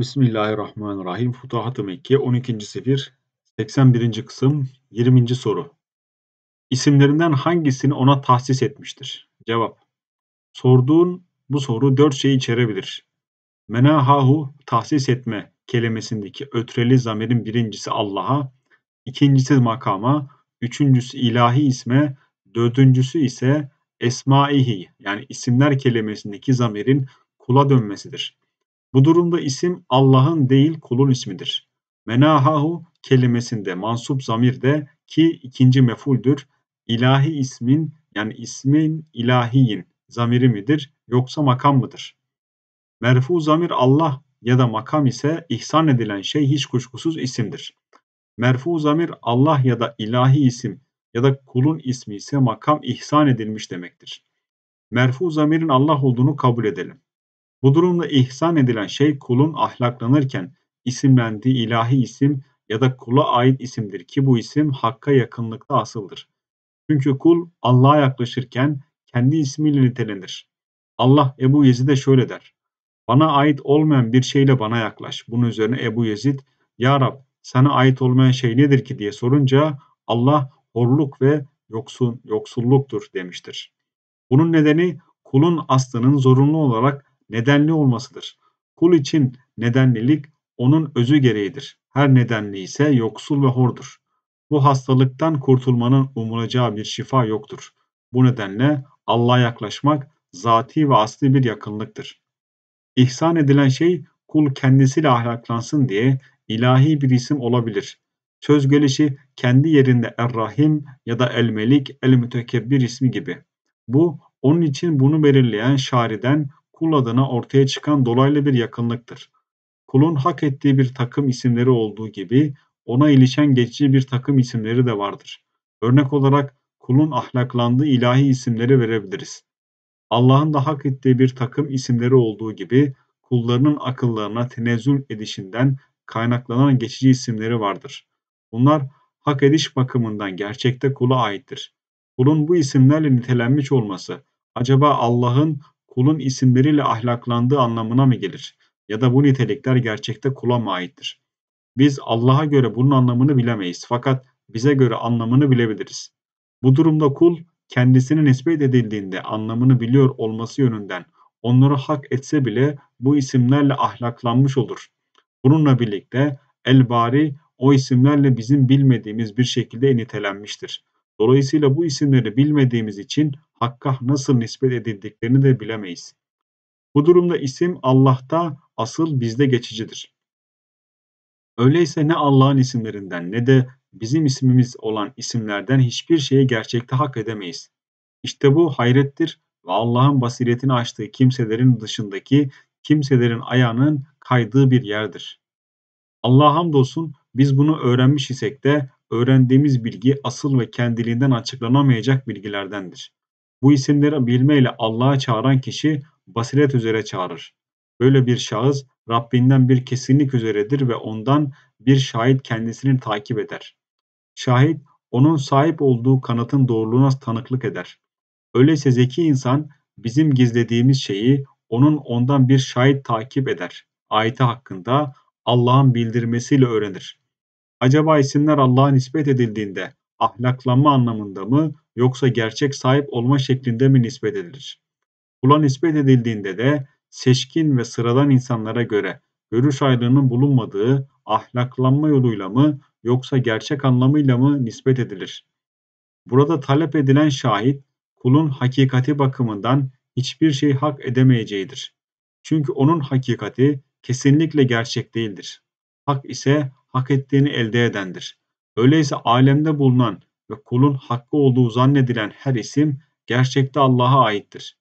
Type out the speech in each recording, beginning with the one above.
Bismillahirrahmanirrahim. Futuhat-ı Mekke 12. sefir 81. kısım 20. soru. İsimlerinden hangisini ona tahsis etmiştir? Cevap. Sorduğun bu soru dört şeyi içerebilir. Menahahu tahsis etme kelimesindeki ötreli zamirin birincisi Allah'a, ikincisi makama, üçüncüsü ilahi isme, dördüncüsü ise esmaihi yani isimler kelimesindeki zamirin kula dönmesidir. Bu durumda isim Allah'ın değil kulun ismidir. Menahahu kelimesinde mansup zamirde ki ikinci mefuldür. İlahi ismin yani ismin ilahiyin zamiri midir yoksa makam mıdır? Merfu zamir Allah ya da makam ise ihsan edilen şey hiç kuşkusuz isimdir. Merfu zamir Allah ya da ilahi isim ya da kulun ismi ise makam ihsan edilmiş demektir. Merfu zamirin Allah olduğunu kabul edelim. Bu durumda ihsan edilen şey kulun ahlaklanırken isimlendiği ilahi isim ya da kula ait isimdir ki bu isim hakka yakınlıkta asıldır. Çünkü kul Allah'a yaklaşırken kendi ismiyle nitelenir. Allah Ebu Yezid'e şöyle der. Bana ait olmayan bir şeyle bana yaklaş. Bunun üzerine Ebu Yezid, Ya Rab sana ait olmayan şey nedir ki diye sorunca Allah horluk ve yoksun, yoksulluktur demiştir. Bunun nedeni kulun aslının zorunlu olarak nedenli olmasıdır. Kul için nedenlilik onun özü gereğidir. Her nedenli ise yoksul ve hordur. Bu hastalıktan kurtulmanın umulacağı bir şifa yoktur. Bu nedenle Allah'a yaklaşmak zati ve asli bir yakınlıktır. İhsan edilen şey kul kendisiyle ahlaklansın diye ilahi bir isim olabilir. Söz gelişi kendi yerinde Er-Rahim ya da El-Melik, El-Mütekebbir ismi gibi. Bu onun için bunu belirleyen şariden kul adına ortaya çıkan dolaylı bir yakınlıktır. Kulun hak ettiği bir takım isimleri olduğu gibi ona ilişen geçici bir takım isimleri de vardır. Örnek olarak kulun ahlaklandığı ilahi isimleri verebiliriz. Allah'ın da hak ettiği bir takım isimleri olduğu gibi kullarının akıllarına tenezzül edişinden kaynaklanan geçici isimleri vardır. Bunlar hak ediş bakımından gerçekte kula aittir. Kulun bu isimlerle nitelenmiş olması acaba Allah'ın kulun isimleriyle ahlaklandığı anlamına mı gelir? Ya da bu nitelikler gerçekte kula mı aittir? Biz Allah'a göre bunun anlamını bilemeyiz fakat bize göre anlamını bilebiliriz. Bu durumda kul kendisine nispet edildiğinde anlamını biliyor olması yönünden onları hak etse bile bu isimlerle ahlaklanmış olur. Bununla birlikte El-Bari o isimlerle bizim bilmediğimiz bir şekilde nitelenmiştir. Dolayısıyla bu isimleri bilmediğimiz için Hakk'a nasıl nispet edildiklerini de bilemeyiz. Bu durumda isim Allah'ta asıl bizde geçicidir. Öyleyse ne Allah'ın isimlerinden ne de bizim ismimiz olan isimlerden hiçbir şeye gerçekte hak edemeyiz. İşte bu hayrettir ve Allah'ın basiretini açtığı kimselerin dışındaki kimselerin ayağının kaydığı bir yerdir. Allah hamdolsun biz bunu öğrenmiş isek de öğrendiğimiz bilgi asıl ve kendiliğinden açıklanamayacak bilgilerdendir. Bu isimleri bilmeyle Allah'a çağıran kişi basiret üzere çağırır. Böyle bir şahıs Rabbinden bir kesinlik üzeredir ve ondan bir şahit kendisini takip eder. Şahit onun sahip olduğu kanatın doğruluğuna tanıklık eder. Öyleyse zeki insan bizim gizlediğimiz şeyi onun ondan bir şahit takip eder. Ayeti hakkında Allah'ın bildirmesiyle öğrenir. Acaba isimler Allah'a nispet edildiğinde ahlaklanma anlamında mı yoksa gerçek sahip olma şeklinde mi nispet edilir? Kula nispet edildiğinde de seçkin ve sıradan insanlara göre görüş ayrılığının bulunmadığı ahlaklanma yoluyla mı yoksa gerçek anlamıyla mı nispet edilir? Burada talep edilen şahit kulun hakikati bakımından hiçbir şey hak edemeyeceğidir. Çünkü onun hakikati kesinlikle gerçek değildir. Hak ise hak ettiğini elde edendir. Öyleyse alemde bulunan ve kulun hakkı olduğu zannedilen her isim gerçekte Allah'a aittir.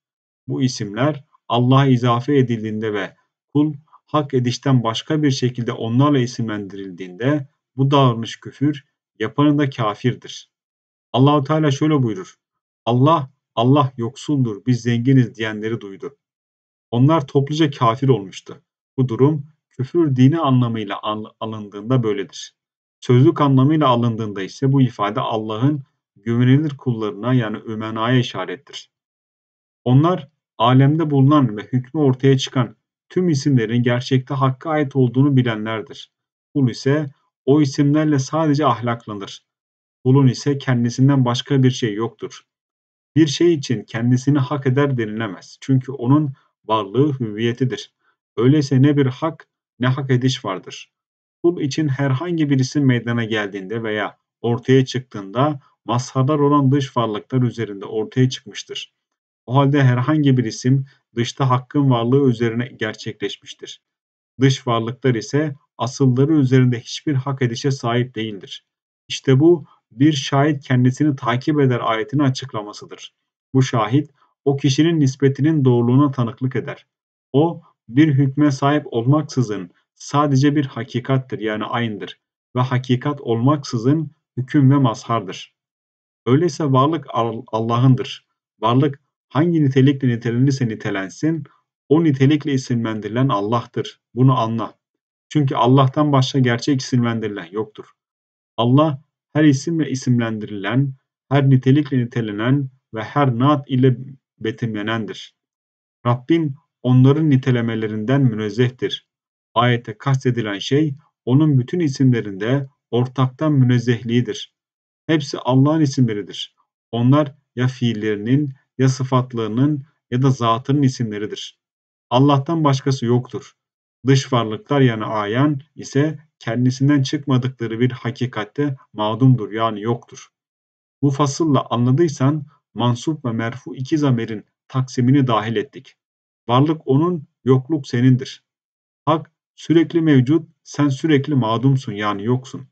Bu isimler Allah'a izafe edildiğinde ve kul hak edişten başka bir şekilde onlarla isimlendirildiğinde bu davranış küfür, yapanı da kafirdir. Allah Teala şöyle buyurur. Allah, Allah yoksuldur, biz zenginiz diyenleri duydu. Onlar topluca kafir olmuştu. Bu durum küfür dini anlamıyla alındığında böyledir. Sözlük anlamıyla alındığında ise bu ifade Allah'ın güvenilir kullarına yani ümenaya işarettir. Onlar alemde bulunan ve hükmü ortaya çıkan tüm isimlerin gerçekte hakka ait olduğunu bilenlerdir. Kul ise o isimlerle sadece ahlaklanır. Kulun ise kendisinden başka bir şey yoktur. Bir şey için kendisini hak eder denilemez. Çünkü onun varlığı hüviyetidir. Öyleyse ne bir hak ne hak ediş vardır. Kul için herhangi bir isim meydana geldiğinde veya ortaya çıktığında mazharlar olan dış varlıklar üzerinde ortaya çıkmıştır. O halde herhangi bir isim dışta hakkın varlığı üzerine gerçekleşmiştir. Dış varlıklar ise asılları üzerinde hiçbir hak edişe sahip değildir. İşte bu bir şahit kendisini takip eder ayetini açıklamasıdır. Bu şahit o kişinin nispetinin doğruluğuna tanıklık eder. O bir hükme sahip olmaksızın sadece bir hakikattir yani aynıdır ve hakikat olmaksızın hüküm ve mazhardır. Öyleyse varlık Allah'ındır. Varlık hangi nitelikle nitelenirse nitelensin, o nitelikle isimlendirilen Allah'tır. Bunu anla. Çünkü Allah'tan başka gerçek isimlendirilen yoktur. Allah her isimle isimlendirilen, her nitelikle nitelenen ve her naat ile betimlenendir. Rabbin onların nitelemelerinden münezzehtir. Ayete kastedilen şey onun bütün isimlerinde ortaktan münezzehliğidir. Hepsi Allah'ın isimleridir. Onlar ya fiillerinin ya sıfatlarının ya da zatının isimleridir. Allah'tan başkası yoktur. Dış varlıklar yani ayan ise kendisinden çıkmadıkları bir hakikatte mağdumdur yani yoktur. Bu fasılla anladıysan mansup ve merfu iki zamerin taksimini dahil ettik. Varlık onun, yokluk senindir. Hak sürekli mevcut, sen sürekli mağdumsun yani yoksun.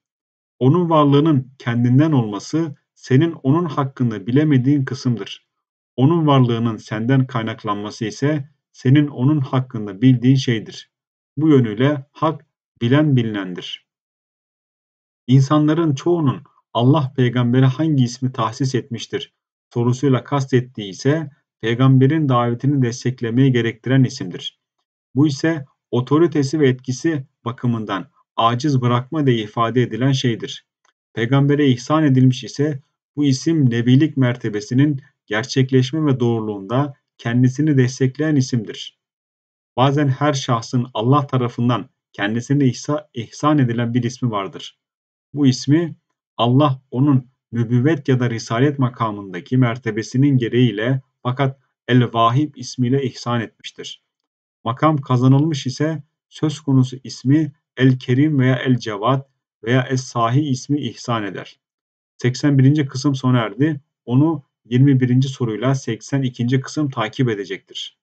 Onun varlığının kendinden olması senin onun hakkında bilemediğin kısımdır. Onun varlığının senden kaynaklanması ise senin onun hakkında bildiğin şeydir. Bu yönüyle hak bilen bilinendir. İnsanların çoğunun Allah peygambere hangi ismi tahsis etmiştir sorusuyla kastettiği ise peygamberin davetini desteklemeyi gerektiren isimdir. Bu ise otoritesi ve etkisi bakımından aciz bırakma diye ifade edilen şeydir. Peygambere ihsan edilmiş ise bu isim nebilik mertebesinin gerçekleşme ve doğruluğunda kendisini destekleyen isimdir. Bazen her şahsın Allah tarafından kendisine ihsan edilen bir ismi vardır. Bu ismi Allah onun nübüvvet ya da risalet makamındaki mertebesinin gereğiyle fakat El-Vahib ismiyle ihsan etmiştir. Makam kazanılmış ise söz konusu ismi El-Kerim veya El-Cevat veya Es-Sahi ismi ihsan eder. 81. kısım sona erdi. Onu 21. soruyla 82. kısım takip edecektir.